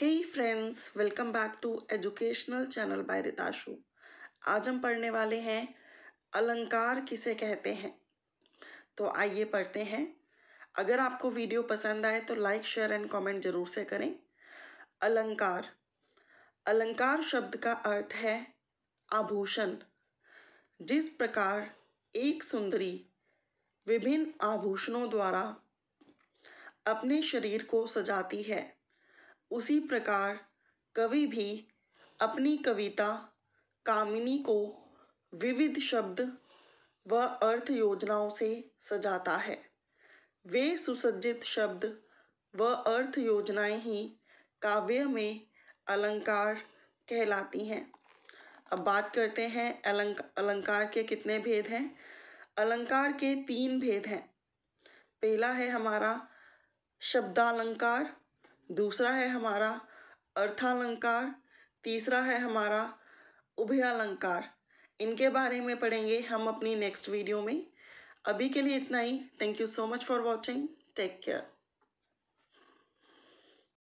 hey friends welcome back to educational channel by Ritashu आज हम पढ़ने वाले हैं अलंकार किसे कहते हैं तो आइए पढ़ते हैं अगर आपको वीडियो पसंद आए तो लाइक शेयर एंड कमेंट जरूर से करें अलंकार अलंकार शब्द का अर्थ है आभूषण जिस प्रकार एक सुंदरी विभिन्न आभूषणों द्वारा अपने शरीर को सजाती है उसी प्रकार कवि भी अपनी कविता कामिनी को विविध शब्द व अर्थ योजनाओं से सजाता है वे सुसज्जित शब्द व अर्थ योजनाएं ही काव्य में अलंकार कहलाती हैं अब बात करते हैं अलंक अलंकार के कितने भेद हैं अलंकार के तीन भेद हैं पहला है हमारा शब्दालंकार दूसरा है हमारा अर्थालंकार तीसरा है हमारा उभयालंकार इनके बारे में पढ़ेंगे हम अपनी नेक्स्ट वीडियो में अभी के लिए इतना ही thank you so much for watching take care